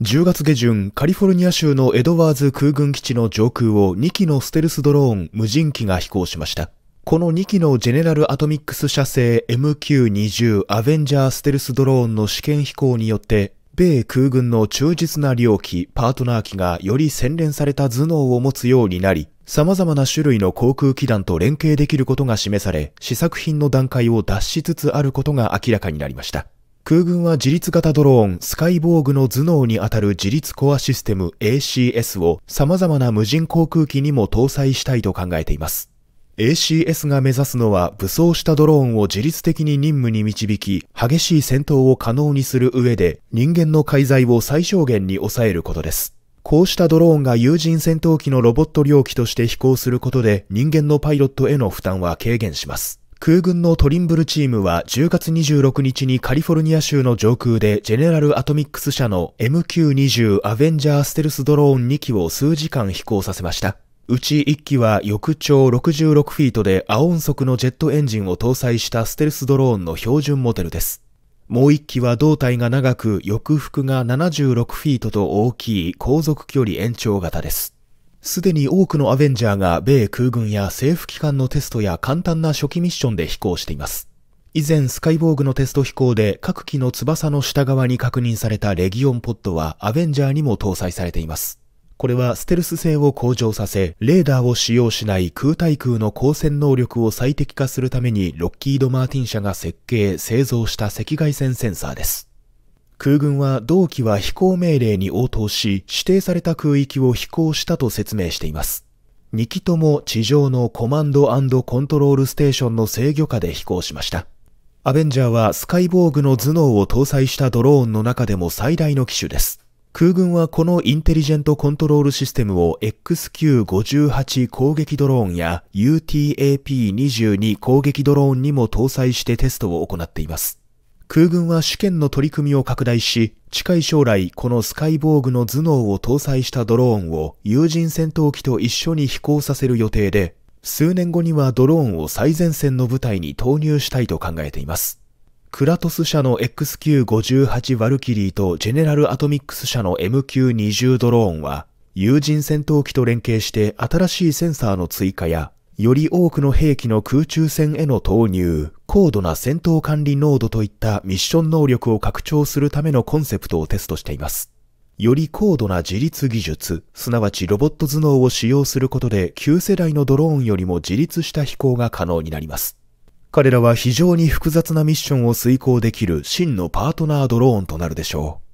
10月下旬、カリフォルニア州のエドワーズ空軍基地の上空を2機のステルスドローン無人機が飛行しました。この2機のジェネラルアトミックス社製 MQ-20 アベンジャーステルスドローンの試験飛行によって、米空軍の忠実な領機、パートナー機がより洗練された頭脳を持つようになり、様々な種類の航空機団と連携できることが示され、試作品の段階を脱しつつあることが明らかになりました。空軍は自立型ドローンスカイボーグの頭脳にあたる自立コアシステム ACS を様々な無人航空機にも搭載したいと考えています。ACS が目指すのは武装したドローンを自律的に任務に導き、激しい戦闘を可能にする上で人間の介在を最小限に抑えることです。こうしたドローンが有人戦闘機のロボット領機として飛行することで人間のパイロットへの負担は軽減します。空軍のトリンブルチームは10月26日にカリフォルニア州の上空でジェネラルアトミックス社の MQ-20 アベンジャーステルスドローン2機を数時間飛行させました。うち1機は翼長66フィートでオ音速のジェットエンジンを搭載したステルスドローンの標準モデルです。もう1機は胴体が長く翼腹が76フィートと大きい航続距離延長型です。すでに多くのアベンジャーが米空軍や政府機関のテストや簡単な初期ミッションで飛行しています。以前スカイボーグのテスト飛行で各機の翼の下側に確認されたレギオンポッドはアベンジャーにも搭載されています。これはステルス性を向上させ、レーダーを使用しない空対空の光線能力を最適化するためにロッキード・マーティン社が設計、製造した赤外線センサーです。空軍は同期は飛行命令に応答し、指定された空域を飛行したと説明しています。2機とも地上のコマンドコントロールステーションの制御下で飛行しました。アベンジャーはスカイボーグの頭脳を搭載したドローンの中でも最大の機種です。空軍はこのインテリジェントコントロールシステムを XQ58 攻撃ドローンや UTAP22 攻撃ドローンにも搭載してテストを行っています。空軍は試験の取り組みを拡大し、近い将来、このスカイボーグの頭脳を搭載したドローンを有人戦闘機と一緒に飛行させる予定で、数年後にはドローンを最前線の部隊に投入したいと考えています。クラトス社の XQ58 ワルキリーとジェネラルアトミックス社の MQ20 ドローンは、有人戦闘機と連携して新しいセンサーの追加や、より多くの兵器の空中戦への投入、高度な戦闘管理濃度といったミッション能力を拡張するためのコンセプトをテストしています。より高度な自立技術、すなわちロボット頭脳を使用することで旧世代のドローンよりも自立した飛行が可能になります。彼らは非常に複雑なミッションを遂行できる真のパートナードローンとなるでしょう。